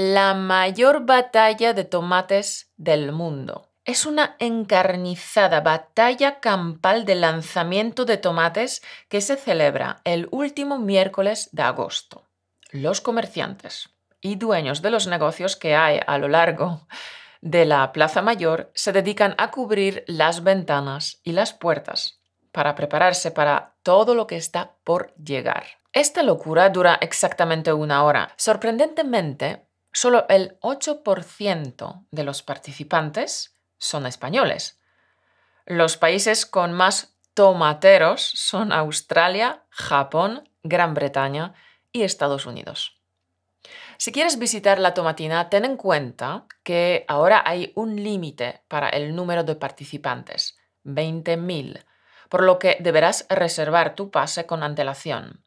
la mayor batalla de tomates del mundo. Es una encarnizada batalla campal de lanzamiento de tomates que se celebra el último miércoles de agosto. Los comerciantes y dueños de los negocios que hay a lo largo de la Plaza Mayor se dedican a cubrir las ventanas y las puertas para prepararse para todo lo que está por llegar. Esta locura dura exactamente una hora. Sorprendentemente, solo el 8% de los participantes son españoles. Los países con más tomateros son Australia, Japón, Gran Bretaña y Estados Unidos. Si quieres visitar la tomatina, ten en cuenta que ahora hay un límite para el número de participantes, 20.000, por lo que deberás reservar tu pase con antelación.